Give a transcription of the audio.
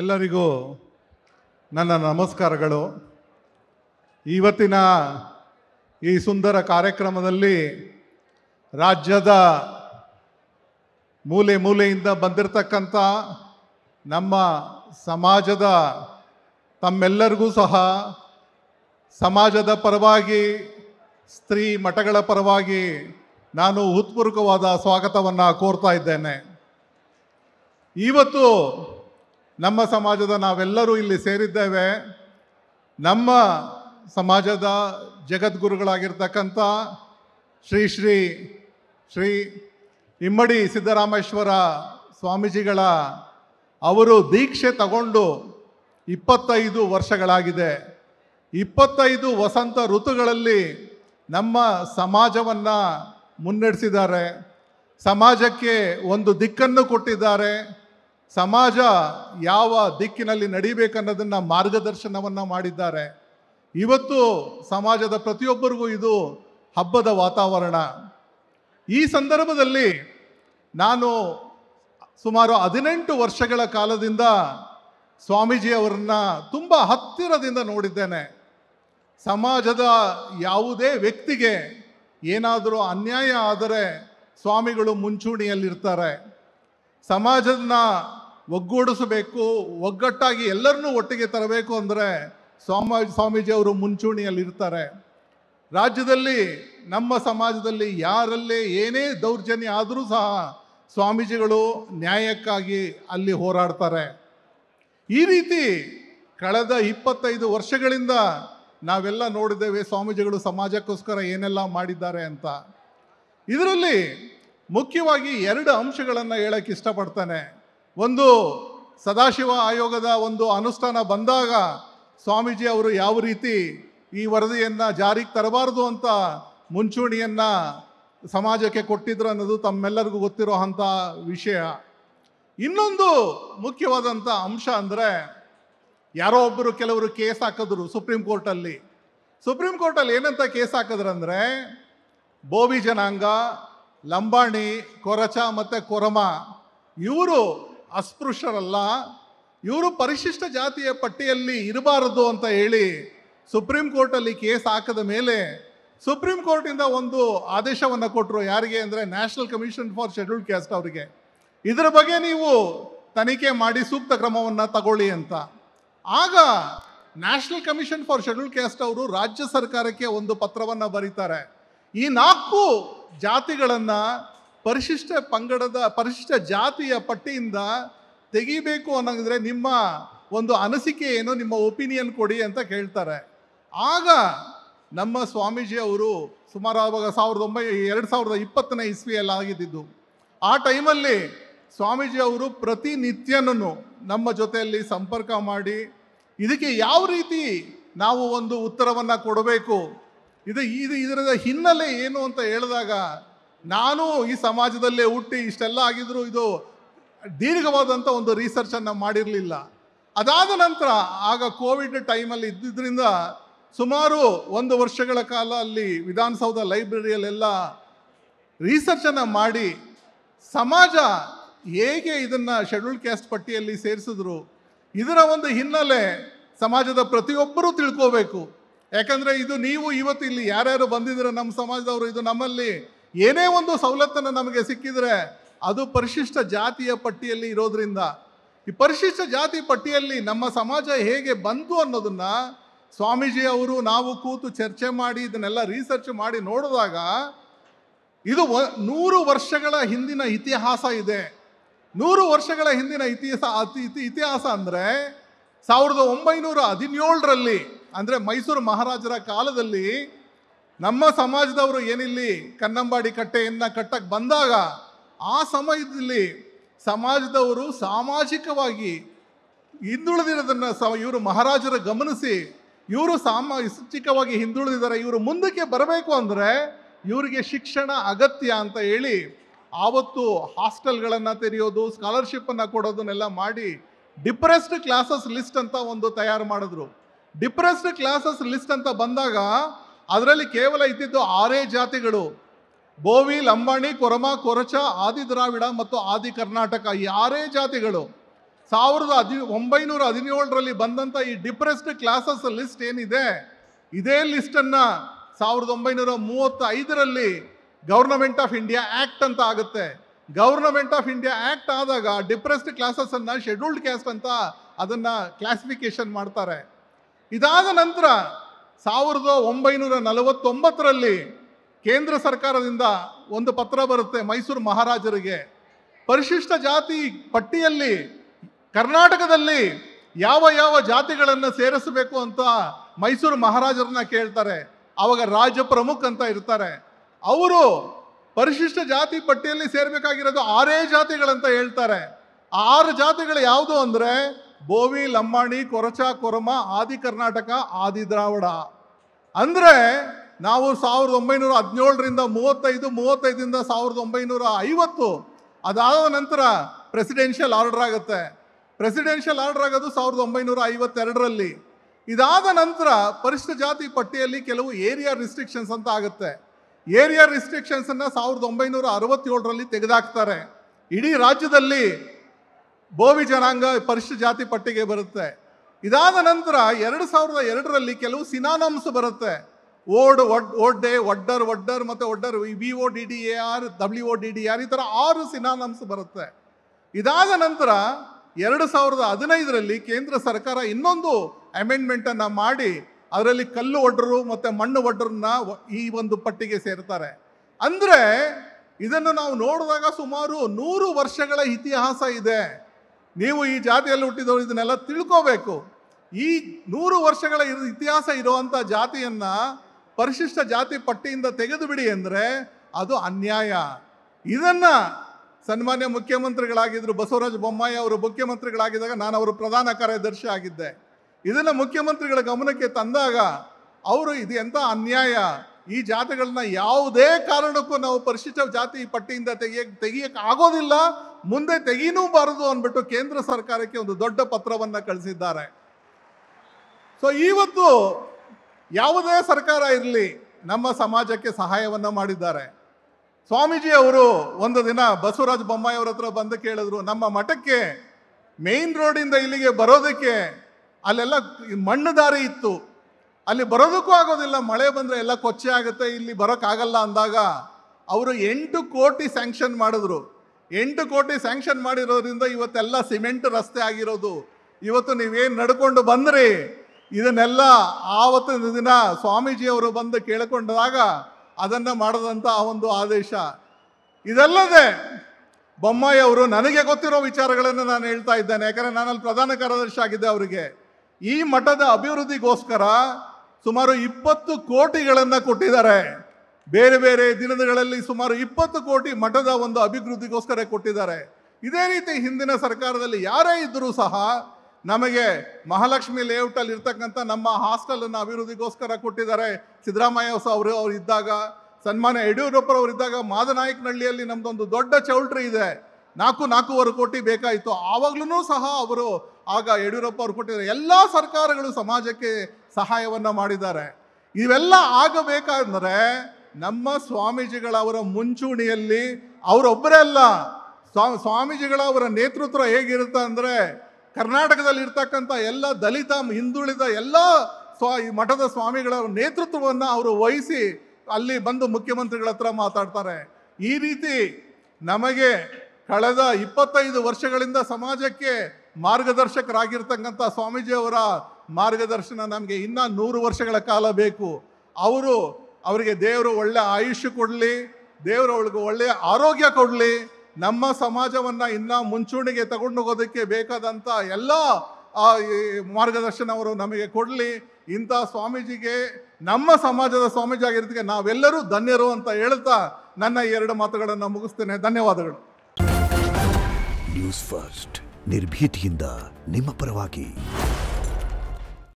ಎಲ್ಲರಿಗೂ ನನ್ನ ನಮಸ್ಕಾರಗಳು ಇವತ್ತಿನ ಈ ಸುಂದರ ಕಾರ್ಯಕ್ರಮದಲ್ಲಿ ರಾಜ್ಯದ ಮೂಲೆ ಮೂಲೆಯಿಂದ ಬಂದಿರತಕ್ಕಂಥ ನಮ್ಮ ಸಮಾಜದ ತಮ್ಮೆಲ್ಲರಿಗೂ ಸಹ ಸಮಾಜದ ಪರವಾಗಿ ಸ್ತ್ರೀ ಮಠಗಳ ಪರವಾಗಿ ನಾನು ಉತ್ಪೂರ್ವಕವಾದ ಸ್ವಾಗತವನ್ನು ಕೋರ್ತಾ ಇದ್ದೇನೆ ಇವತ್ತು ನಮ್ಮ ಸಮಾಜದ ನಾವೆಲ್ಲರೂ ಇಲ್ಲಿ ಸೇರಿದ್ದೇವೆ ನಮ್ಮ ಸಮಾಜದ ಜಗದ್ಗುರುಗಳಾಗಿರ್ತಕ್ಕಂಥ ಶ್ರೀ ಶ್ರೀ ಶ್ರೀ ಇಮ್ಮಡಿ ಸಿದ್ದರಾಮೇಶ್ವರ ಸ್ವಾಮೀಜಿಗಳ ಅವರು ದೀಕ್ಷೆ ತಗೊಂಡು ಇಪ್ಪತ್ತೈದು ವರ್ಷಗಳಾಗಿದೆ ಇಪ್ಪತ್ತೈದು ವಸಂತ ಋತುಗಳಲ್ಲಿ ನಮ್ಮ ಸಮಾಜವನ್ನು ಮುನ್ನಡೆಸಿದ್ದಾರೆ ಸಮಾಜಕ್ಕೆ ಒಂದು ದಿಕ್ಕನ್ನು ಕೊಟ್ಟಿದ್ದಾರೆ ಸಮಾಜ ಯಾವ ದಿಕ್ಕಿನಲ್ಲಿ ನಡಿಬೇಕನ್ನೋದನ್ನು ಮಾರ್ಗದರ್ಶನವನ್ನು ಮಾಡಿದ್ದಾರೆ ಇವತ್ತು ಸಮಾಜದ ಪ್ರತಿಯೊಬ್ಬರಿಗೂ ಇದು ಹಬ್ಬದ ವಾತಾವರಣ ಈ ಸಂದರ್ಭದಲ್ಲಿ ನಾನು ಸುಮಾರು ಹದಿನೆಂಟು ವರ್ಷಗಳ ಕಾಲದಿಂದ ಸ್ವಾಮೀಜಿಯವರನ್ನ ತುಂಬ ಹತ್ತಿರದಿಂದ ನೋಡಿದ್ದೇನೆ ಸಮಾಜದ ಯಾವುದೇ ವ್ಯಕ್ತಿಗೆ ಏನಾದರೂ ಅನ್ಯಾಯ ಆದರೆ ಸ್ವಾಮಿಗಳು ಮುಂಚೂಣಿಯಲ್ಲಿರ್ತಾರೆ ಸಮಾಜದ ಒಗ್ಗೂಡಿಸಬೇಕು ಒಗ್ಗಟ್ಟಾಗಿ ಎಲ್ಲರನ್ನೂ ಒಟ್ಟಿಗೆ ತರಬೇಕು ಅಂದರೆ ಸ್ವಾಮಿ ಸ್ವಾಮೀಜಿ ಅವರು ಮುಂಚೂಣಿಯಲ್ಲಿರ್ತಾರೆ ರಾಜ್ಯದಲ್ಲಿ ನಮ್ಮ ಸಮಾಜದಲ್ಲಿ ಯಾರಲ್ಲೇ ಏನೇ ದೌರ್ಜನ್ಯ ಆದರೂ ಸಹ ಸ್ವಾಮೀಜಿಗಳು ನ್ಯಾಯಕ್ಕಾಗಿ ಅಲ್ಲಿ ಹೋರಾಡ್ತಾರೆ ಈ ರೀತಿ ಕಳೆದ ಇಪ್ಪತ್ತೈದು ವರ್ಷಗಳಿಂದ ನಾವೆಲ್ಲ ನೋಡಿದ್ದೇವೆ ಸ್ವಾಮೀಜಿಗಳು ಸಮಾಜಕ್ಕೋಸ್ಕರ ಏನೆಲ್ಲ ಮಾಡಿದ್ದಾರೆ ಅಂತ ಇದರಲ್ಲಿ ಮುಖ್ಯವಾಗಿ ಎರಡು ಅಂಶಗಳನ್ನು ಹೇಳಕ್ಕೆ ಇಷ್ಟಪಡ್ತಾನೆ ಒಂದು ಸದಾಶಿವ ಆಯೋಗದ ಒಂದು ಅನುಷ್ಠಾನ ಬಂದಾಗ ಸ್ವಾಮೀಜಿ ಅವರು ಯಾವ ರೀತಿ ಈ ವರದಿಯನ್ನು ಜಾರಿಗೆ ತರಬಾರದು ಅಂತ ಮುಂಚೂಣಿಯನ್ನು ಸಮಾಜಕ್ಕೆ ಕೊಟ್ಟಿದ್ರು ಅನ್ನೋದು ತಮ್ಮೆಲ್ಲರಿಗೂ ಗೊತ್ತಿರೋ ಅಂಥ ವಿಷಯ ಇನ್ನೊಂದು ಮುಖ್ಯವಾದಂಥ ಅಂಶ ಅಂದರೆ ಯಾರೋ ಒಬ್ಬರು ಕೆಲವರು ಕೇಸ್ ಹಾಕಿದ್ರು ಸುಪ್ರೀಂ ಕೋರ್ಟಲ್ಲಿ ಸುಪ್ರೀಂ ಕೋರ್ಟಲ್ಲಿ ಏನಂತ ಕೇಸ್ ಹಾಕಿದ್ರು ಅಂದ್ರೆ ಬೋವಿ ಜನಾಂಗ ಲಂಬಾಣಿ ಕೊರಚ ಮತ್ತು ಕೊರಮ ಇವರು ಅಸ್ಪೃಶ್ಯರಲ್ಲ ಇವರು ಪರಿಶಿಷ್ಟ ಜಾತಿಯ ಪಟ್ಟಿಯಲ್ಲಿ ಇರಬಾರದು ಅಂತ ಹೇಳಿ ಸುಪ್ರೀಂ ಕೋರ್ಟಲ್ಲಿ ಕೇಸ್ ಹಾಕಿದ ಮೇಲೆ ಸುಪ್ರೀಂ ಕೋರ್ಟಿಂದ ಒಂದು ಆದೇಶವನ್ನು ಕೊಟ್ಟರು ಯಾರಿಗೆ ಅಂದರೆ national commission for scheduled caste ಅವರಿಗೆ ಇದರ ಬಗ್ಗೆ ನೀವು ತನಿಖೆ ಮಾಡಿ ಸೂಕ್ತ ಕ್ರಮವನ್ನು ತಗೊಳ್ಳಿ ಅಂತ ಆಗ national commission for schedule caste ಅವರು ರಾಜ್ಯ ಸರ್ಕಾರಕ್ಕೆ ಒಂದು ಪತ್ರವನ್ನು ಬರೀತಾರೆ ಈ ನಾಲ್ಕು ಜಾತಿಗಳನ್ನು ಪರಿಶಿಷ್ಟ ಪಂಗಡದ ಪರಿಶಿಷ್ಟ ಜಾತಿಯ ಪಟ್ಟಿಯಿಂದ ತೆಗಿಬೇಕು ಅನ್ನೋದ್ರೆ ನಿಮ್ಮ ಒಂದು ಅನಿಸಿಕೆ ಏನು ನಿಮ್ಮ ಒಪಿನಿಯನ್ ಕೊಡಿ ಅಂತ ಕೇಳ್ತಾರೆ ಆಗ ನಮ್ಮ ಸ್ವಾಮೀಜಿ ಅವರು ಸುಮಾರು ಆವಾಗ ಸಾವಿರದ ಒಂಬೈ ಎರಡು ಸಾವಿರದ ಇಪ್ಪತ್ತನೇ ಇಸ್ವಿಯಲ್ಲಿ ಆಗಿದ್ದಿದ್ದು ಆ ಟೈಮಲ್ಲಿ ಸ್ವಾಮೀಜಿ ಅವರು ಪ್ರತಿನಿತ್ಯನೂ ನಮ್ಮ ಜೊತೆಯಲ್ಲಿ ಸಂಪರ್ಕ ಮಾಡಿ ಇದಕ್ಕೆ ಯಾವ ರೀತಿ ನಾವು ಒಂದು ಉತ್ತರವನ್ನು ಕೊಡಬೇಕು ಇದು ಇದು ಇದರ ಹಿನ್ನೆಲೆ ಏನು ಅಂತ ಹೇಳಿದಾಗ ನಾನು ಈ ಸಮಾಜದಲ್ಲೇ ಹುಟ್ಟಿ ಇಷ್ಟೆಲ್ಲ ಆಗಿದ್ರು ಇದು ದೀರ್ಘವಾದಂಥ ಒಂದು ರಿಸರ್ಚನ್ನು ಮಾಡಿರಲಿಲ್ಲ ಅದಾದ ನಂತರ ಆಗ ಕೋವಿಡ್ ಟೈಮಲ್ಲಿ ಇದ್ದಿದ್ದರಿಂದ ಸುಮಾರು ಒಂದು ವರ್ಷಗಳ ಕಾಲ ಅಲ್ಲಿ ವಿಧಾನಸೌಧ ಲೈಬ್ರರಿಯಲ್ಲೆಲ್ಲ ರಿಸರ್ಚನ್ನು ಮಾಡಿ ಸಮಾಜ ಹೇಗೆ ಇದನ್ನು ಶೆಡ್ಯೂಲ್ ಕ್ಯಾಸ್ಟ್ ಪಟ್ಟಿಯಲ್ಲಿ ಸೇರಿಸಿದ್ರು ಇದರ ಒಂದು ಹಿನ್ನೆಲೆ ಸಮಾಜದ ಪ್ರತಿಯೊಬ್ಬರೂ ತಿಳ್ಕೋಬೇಕು ಯಾಕಂದರೆ ಇದು ನೀವು ಇವತ್ತು ಇಲ್ಲಿ ಯಾರ್ಯಾರು ಬಂದಿದ್ದೀರ ನಮ್ಮ ಸಮಾಜದವರು ಇದು ನಮ್ಮಲ್ಲಿ ಏನೇ ಒಂದು ಸವಲತ್ತನ್ನು ನಮಗೆ ಸಿಕ್ಕಿದರೆ ಅದು ಪರಿಶಿಷ್ಟ ಜಾತಿಯ ಪಟ್ಟಿಯಲ್ಲಿ ಇರೋದ್ರಿಂದ ಈ ಪರಿಶಿಷ್ಟ ಜಾತಿ ಪಟ್ಟಿಯಲ್ಲಿ ನಮ್ಮ ಸಮಾಜ ಹೇಗೆ ಬಂತು ಅನ್ನೋದನ್ನು ಸ್ವಾಮೀಜಿ ಅವರು ನಾವು ಕೂತು ಚರ್ಚೆ ಮಾಡಿ ಇದನ್ನೆಲ್ಲ ರಿಸರ್ಚ್ ಮಾಡಿ ನೋಡಿದಾಗ ಇದು ನೂರು ವರ್ಷಗಳ ಹಿಂದಿನ ಇತಿಹಾಸ ಇದೆ ನೂರು ವರ್ಷಗಳ ಹಿಂದಿನ ಇತಿಹಾಸ ಅತಿ ಇತಿಹಾಸ ಅಂದರೆ ಸಾವಿರದ ಒಂಬೈನೂರ ಹದಿನೇಳರಲ್ಲಿ ಅಂದರೆ ಮೈಸೂರು ಮಹಾರಾಜರ ಕಾಲದಲ್ಲಿ ನಮ್ಮ ಸಮಾಜದವರು ಏನಿಲ್ಲಿ ಕನ್ನಂಬಾಡಿ ಕಟ್ಟೆಯನ್ನು ಕಟ್ಟಕ್ಕೆ ಬಂದಾಗ ಆ ಸಮಯದಲ್ಲಿ ಸಮಾಜದವರು ಸಾಮಾಜಿಕವಾಗಿ ಹಿಂದುಳಿದಿರೋದನ್ನು ಸ ಇವರು ಮಹಾರಾಜರು ಗಮನಿಸಿ ಇವರು ಸಾಮಾಜಿಕವಾಗಿ ಹಿಂದುಳಿದಿದ್ದಾರೆ ಇವರು ಮುಂದಕ್ಕೆ ಬರಬೇಕು ಅಂದರೆ ಇವರಿಗೆ ಶಿಕ್ಷಣ ಅಗತ್ಯ ಅಂತ ಹೇಳಿ ಆವತ್ತು ಹಾಸ್ಟೆಲ್ಗಳನ್ನು ತೆರೆಯೋದು ಸ್ಕಾಲರ್ಶಿಪ್ಪನ್ನು ಕೊಡೋದನ್ನೆಲ್ಲ ಮಾಡಿ ಡಿಪ್ರೆಸ್ಡ್ ಕ್ಲಾಸಸ್ ಲಿಸ್ಟ್ ಅಂತ ಒಂದು ತಯಾರು ಮಾಡಿದ್ರು ಡಿಪ್ರೆಸ್ಡ್ ಕ್ಲಾಸಸ್ ಲಿಸ್ಟ್ ಅಂತ ಬಂದಾಗ ಅದರಲ್ಲಿ ಕೇವಲ ಇದ್ದಿದ್ದು ಆರೇ ಜಾತಿಗಳು ಬೋವಿ ಲಂಬಾಣಿ ಕೊರಮ ಕೊರಚ ಆದಿ ದ್ರಾವಿಡ ಮತ್ತು ಆದಿ ಕರ್ನಾಟಕ ಈ ಆರೇ ಜಾತಿಗಳು ಸಾವಿರದ ಹದಿ ಒಂಬೈನೂರ ಹದಿನೇಳರಲ್ಲಿ ಬಂದಂಥ ಈ ಡಿಪ್ರೆಸ್ಡ್ ಕ್ಲಾಸಸ್ ಲಿಸ್ಟ್ ಏನಿದೆ ಇದೇ ಲಿಸ್ಟನ್ನು ಸಾವಿರದ ಒಂಬೈನೂರ ಮೂವತ್ತೈದರಲ್ಲಿ ಗೌರ್ನಮೆಂಟ್ ಆಫ್ ಇಂಡಿಯಾ ಆ್ಯಕ್ಟ್ ಅಂತ ಆಗುತ್ತೆ ಗೌರ್ನಮೆಂಟ್ ಆಫ್ ಇಂಡಿಯಾ ಆ್ಯಕ್ಟ್ ಆದಾಗ ಡಿಪ್ರೆಸ್ಡ್ ಕ್ಲಾಸಸ್ಸನ್ನು ಶೆಡ್ಯೂಲ್ಡ್ ಕ್ಯಾಸ್ಟ್ ಅಂತ ಅದನ್ನು ಕ್ಲಾಸಿಫಿಕೇಷನ್ ಮಾಡ್ತಾರೆ ಇದಾದ ನಂತರ ಸಾವಿರದ ಒಂಬೈನೂರ ನಲವತ್ತೊಂಬತ್ತರಲ್ಲಿ ಕೇಂದ್ರ ಸರ್ಕಾರದಿಂದ ಒಂದು ಪತ್ರ ಬರುತ್ತೆ ಮೈಸೂರು ಮಹಾರಾಜರಿಗೆ ಪರಿಶಿಷ್ಟ ಜಾತಿ ಪಟ್ಟಿಯಲ್ಲಿ ಕರ್ನಾಟಕದಲ್ಲಿ ಯಾವ ಯಾವ ಜಾತಿಗಳನ್ನು ಸೇರಿಸಬೇಕು ಅಂತ ಮೈಸೂರು ಮಹಾರಾಜರನ್ನ ಕೇಳ್ತಾರೆ ಅವಾಗ ರಾಜ್ಯ ಪ್ರಮುಖ ಅಂತ ಇರ್ತಾರೆ ಅವರು ಪರಿಶಿಷ್ಟ ಜಾತಿ ಪಟ್ಟಿಯಲ್ಲಿ ಸೇರಬೇಕಾಗಿರೋದು ಆರೇ ಜಾತಿಗಳಂತ ಹೇಳ್ತಾರೆ ಆರು ಜಾತಿಗಳು ಯಾವುದು ಅಂದರೆ ಬೋವಿ ಲಂಬಾಣಿ ಕೊರಚ ಕೊರಮ ಆದಿ ಕರ್ನಾಟಕ ಆದಿ ದ್ರಾವಿಡ ಅಂದರೆ ನಾವು ಸಾವಿರದ ಒಂಬೈನೂರ ಹದಿನೇಳರಿಂದ ಮೂವತ್ತೈದು ಮೂವತ್ತೈದರಿಂದ ಸಾವಿರದ ಒಂಬೈನೂರ ಐವತ್ತು ಅದಾದ ನಂತರ ಪ್ರೆಸಿಡೆನ್ಷಿಯಲ್ ಆರ್ಡರ್ ಆಗುತ್ತೆ ಪ್ರೆಸಿಡೆನ್ಷಿಯಲ್ ಆರ್ಡರ್ ಆಗೋದು ಸಾವಿರದ ಒಂಬೈನೂರ ಐವತ್ತೆರಡರಲ್ಲಿ ಇದಾದ ನಂತರ ಪರಿಶಿಷ್ಟ ಜಾತಿ ಪಟ್ಟಿಯಲ್ಲಿ ಕೆಲವು ಏರಿಯಾ ರಿಸ್ಟ್ರಿಕ್ಷನ್ಸ್ ಅಂತ ಆಗುತ್ತೆ ಏರಿಯಾ ರಿಸ್ಟ್ರಿಕ್ಷನ್ಸನ್ನು ಸಾವಿರದ ಒಂಬೈನೂರ ಅರವತ್ತೇಳರಲ್ಲಿ ತೆಗೆದಾಕ್ತಾರೆ ಇಡೀ ರಾಜ್ಯದಲ್ಲಿ ಬೋವಿ ಜನಾಂಗ ಪರಿಶಿಷ್ಟ ಜಾತಿ ಪಟ್ಟಿಗೆ ಬರುತ್ತೆ ಇದಾದ ನಂತರ ಎರಡು ಸಾವಿರದ ಎರಡರಲ್ಲಿ ಕೆಲವು ಸಿನಾನಮ್ಸ್ ಬರುತ್ತೆ ಓಡ್ ಒಡ್ ಒಡ್ಡೆ ಒಡ್ಡರ್ ಒಡ್ಡರ್ ಮತ್ತು Oddar V O D D A R W O D D R ಈ ಥರ ಆರು ಸಿನಾನಮ್ಸ್ ಬರುತ್ತೆ ಇದಾದ ನಂತರ ಎರಡು ಸಾವಿರದ ಹದಿನೈದರಲ್ಲಿ ಕೇಂದ್ರ ಸರ್ಕಾರ ಇನ್ನೊಂದು ಅಮೆಂಡ್ಮೆಂಟನ್ನು ಮಾಡಿ ಅದರಲ್ಲಿ ಕಲ್ಲು ಒಡ್ಡರು ಮತ್ತು ಮಣ್ಣು ಒಡ್ಡರನ್ನ ಈ ಒಂದು ಪಟ್ಟಿಗೆ ಸೇರ್ತಾರೆ ಅಂದರೆ ಇದನ್ನು ನಾವು ನೋಡಿದಾಗ ಸುಮಾರು ನೂರು ವರ್ಷಗಳ ಇತಿಹಾಸ ಇದೆ ನೀವು ಈ ಜಾತಿಯಲ್ಲಿ ಹುಟ್ಟಿದವರು ಇದನ್ನೆಲ್ಲ ತಿಳ್ಕೋಬೇಕು ಈ ನೂರು ವರ್ಷಗಳ ಇತಿಹಾಸ ಇರುವಂಥ ಜಾತಿಯನ್ನು ಪರಿಶಿಷ್ಟ ಜಾತಿ ಪಟ್ಟಿಯಿಂದ ತೆಗೆದು ಬಿಡಿ ಅಂದರೆ ಅದು ಅನ್ಯಾಯ ಇದನ್ನು ಸನ್ಮಾನ್ಯ ಮುಖ್ಯಮಂತ್ರಿಗಳಾಗಿದ್ದರು ಬಸವರಾಜ ಬೊಮ್ಮಾಯಿ ಅವರು ಮುಖ್ಯಮಂತ್ರಿಗಳಾಗಿದ್ದಾಗ ನಾನು ಅವರು ಪ್ರಧಾನ ಕಾರ್ಯದರ್ಶಿ ಆಗಿದ್ದೆ ಇದನ್ನು ಮುಖ್ಯಮಂತ್ರಿಗಳ ಗಮನಕ್ಕೆ ತಂದಾಗ ಅವರು ಇದು ಎಂತ ಅನ್ಯಾಯ ಈ ಜಾತಿಗಳನ್ನ ಯಾವುದೇ ಕಾರಣಕ್ಕೂ ನಾವು ಪರಿಶಿಷ್ಟ ಜಾತಿ ಪಟ್ಟಿಯಿಂದ ತೆಗಿಯಕ್ ತೆಗಿಯಕ್ಕೆ ಆಗೋದಿಲ್ಲ ಮುಂದೆ ತೆಗೀನೂ ಬಾರದು ಅಂದ್ಬಿಟ್ಟು ಕೇಂದ್ರ ಸರ್ಕಾರಕ್ಕೆ ಒಂದು ದೊಡ್ಡ ಪತ್ರವನ್ನು ಕಳಿಸಿದ್ದಾರೆ ಸೊ ಇವತ್ತು ಯಾವುದೇ ಸರ್ಕಾರ ಇರಲಿ ನಮ್ಮ ಸಮಾಜಕ್ಕೆ ಸಹಾಯವನ್ನು ಮಾಡಿದ್ದಾರೆ ಸ್ವಾಮೀಜಿ ಅವರು ಒಂದು ದಿನ ಬಸವರಾಜ ಬೊಮ್ಮಾಯಿ ಅವ್ರ ಹತ್ರ ಬಂದು ಕೇಳಿದ್ರು ನಮ್ಮ ಮಠಕ್ಕೆ ಮೇನ್ ರೋಡಿಂದ ಇಲ್ಲಿಗೆ ಬರೋದಕ್ಕೆ ಅಲ್ಲೆಲ್ಲ ಮಣ್ಣು ದಾರಿ ಇತ್ತು ಅಲ್ಲಿ ಬರೋದಕ್ಕೂ ಆಗೋದಿಲ್ಲ ಮಳೆ ಬಂದರೆ ಎಲ್ಲ ಕೊಚ್ಚೆ ಆಗುತ್ತೆ ಇಲ್ಲಿ ಬರೋಕ್ಕಾಗಲ್ಲ ಅಂದಾಗ ಅವರು ಎಂಟು ಕೋಟಿ ಸ್ಯಾಂಕ್ಷನ್ ಮಾಡಿದ್ರು ಎಂಟು ಕೋಟಿ ಸ್ಯಾಂಕ್ಷನ್ ಮಾಡಿರೋದ್ರಿಂದ ಇವತ್ತೆಲ್ಲ ಸಿಮೆಂಟ್ ರಸ್ತೆ ಆಗಿರೋದು ಇವತ್ತು ನೀವೇನು ನಡ್ಕೊಂಡು ಬಂದ್ರಿ ಇದನ್ನೆಲ್ಲ ಆವತ್ತಿನ ದಿನ ಸ್ವಾಮೀಜಿಯವರು ಬಂದು ಕೇಳಿಕೊಂಡಾಗ ಅದನ್ನು ಮಾಡಿದಂಥ ಆ ಒಂದು ಆದೇಶ ಇದಲ್ಲದೆ ಬೊಮ್ಮಾಯಿ ಅವರು ನನಗೆ ಗೊತ್ತಿರೋ ವಿಚಾರಗಳನ್ನು ನಾನು ಹೇಳ್ತಾ ಇದ್ದೇನೆ ಯಾಕಂದರೆ ನಾನಲ್ಲಿ ಪ್ರಧಾನ ಕಾರ್ಯದರ್ಶಿ ಆಗಿದ್ದೆ ಅವರಿಗೆ ಈ ಮಠದ ಅಭಿವೃದ್ಧಿಗೋಸ್ಕರ ಸುಮಾರು ಇಪ್ಪತ್ತು ಕೋಟಿಗಳನ್ನು ಕೊಟ್ಟಿದ್ದಾರೆ ಬೇರೆ ಬೇರೆ ದಿನಗಳಲ್ಲಿ ಸುಮಾರು ಇಪ್ಪತ್ತು ಕೋಟಿ ಮಠದ ಒಂದು ಅಭಿವೃದ್ಧಿಗೋಸ್ಕರ ಕೊಟ್ಟಿದ್ದಾರೆ ಇದೇ ರೀತಿ ಹಿಂದಿನ ಸರ್ಕಾರದಲ್ಲಿ ಯಾರೇ ಇದ್ದರೂ ಸಹ ನಮಗೆ ಮಹಾಲಕ್ಷ್ಮಿ ಲೇಔಟಲ್ಲಿ ಇರ್ತಕ್ಕಂಥ ನಮ್ಮ ಹಾಸ್ಟೆಲನ್ನು ಅಭಿವೃದ್ಧಿಗೋಸ್ಕರ ಕೊಟ್ಟಿದ್ದಾರೆ ಸಿದ್ದರಾಮಯ್ಯ ಹೊಸ ಅವರು ಅವ್ರು ಇದ್ದಾಗ ಸನ್ಮಾನ್ಯ ಯಡಿಯೂರಪ್ಪರವ್ರು ಇದ್ದಾಗ ಮಾದನಾಯಕನಹಳ್ಳಿಯಲ್ಲಿ ನಮ್ದೊಂದು ದೊಡ್ಡ ಚೌಲ್ಟ್ರಿ ಇದೆ ನಾಲ್ಕು ನಾಲ್ಕೂವರೆ ಕೋಟಿ ಬೇಕಾಯಿತು ಆವಾಗ್ಲೂ ಸಹ ಅವರು ಆಗ ಯಡಿಯೂರಪ್ಪ ಅವರು ಕೊಟ್ಟಿದ್ದಾರೆ ಎಲ್ಲ ಸರ್ಕಾರಗಳು ಸಮಾಜಕ್ಕೆ ಸಹಾಯವನ್ನು ಮಾಡಿದ್ದಾರೆ ಇವೆಲ್ಲ ಆಗಬೇಕಂದರೆ ನಮ್ಮ ಸ್ವಾಮೀಜಿಗಳ ಅವರ ಮುಂಚೂಣಿಯಲ್ಲಿ ಅವರೊಬ್ಬರೇ ಅಲ್ಲ ಸ್ವಾಮೀಜಿಗಳ ಅವರ ನೇತೃತ್ವ ಹೇಗಿರುತ್ತೆ ಅಂದರೆ ಕರ್ನಾಟಕದಲ್ಲಿ ಇರ್ತಕ್ಕಂಥ ಎಲ್ಲ ದಲಿತ ಹಿಂದುಳಿದ ಎಲ್ಲ ಸ್ವ ಮಠದ ಸ್ವಾಮಿಗಳ ನೇತೃತ್ವವನ್ನು ಅವರು ವಹಿಸಿ ಅಲ್ಲಿ ಬಂದು ಮುಖ್ಯಮಂತ್ರಿಗಳ ಹತ್ರ ಮಾತಾಡ್ತಾರೆ ಈ ರೀತಿ ನಮಗೆ ಕಳೆದ ಇಪ್ಪತ್ತೈದು ವರ್ಷಗಳಿಂದ ಸಮಾಜಕ್ಕೆ ಮಾರ್ಗದರ್ಶಕರಾಗಿರ್ತಕ್ಕಂಥ ಸ್ವಾಮೀಜಿಯವರ ಮಾರ್ಗದರ್ಶನ ನಮಗೆ ಇನ್ನೂ ನೂರು ವರ್ಷಗಳ ಕಾಲ ಬೇಕು ಅವರು ಅವರಿಗೆ ದೇವರು ಒಳ್ಳೆಯ ಆಯುಷ್ಯ ಕೊಡಲಿ ದೇವರು ಅವಳಿಗೆ ಒಳ್ಳೆಯ ಆರೋಗ್ಯ ಕೊಡಲಿ ನಮ್ಮ ಸಮಾಜವನ್ನು ಇನ್ನೂ ಮುಂಚೂಣಿಗೆ ತಗೊಂಡು ಹೋಗೋದಕ್ಕೆ ಬೇಕಾದಂಥ ಎಲ್ಲ ಮಾರ್ಗದರ್ಶನವರು ನಮಗೆ ಕೊಡಲಿ ಇಂಥ ಸ್ವಾಮೀಜಿಗೆ ನಮ್ಮ ಸಮಾಜದ ಸ್ವಾಮೀಜಿ ಆಗಿರೋದಕ್ಕೆ ನಾವೆಲ್ಲರೂ ಧನ್ಯರು ಅಂತ ಹೇಳ್ತಾ ನನ್ನ ಎರಡು ಮಾತುಗಳನ್ನು ಮುಗಿಸ್ತೇನೆ ಧನ್ಯವಾದಗಳು ನ್ಯೂಸ್ ಫಸ್ಟ್ ನಿರ್ಭೀತಿಯಿಂದ ನಿಮ್ಮ ಪರವಾಗಿ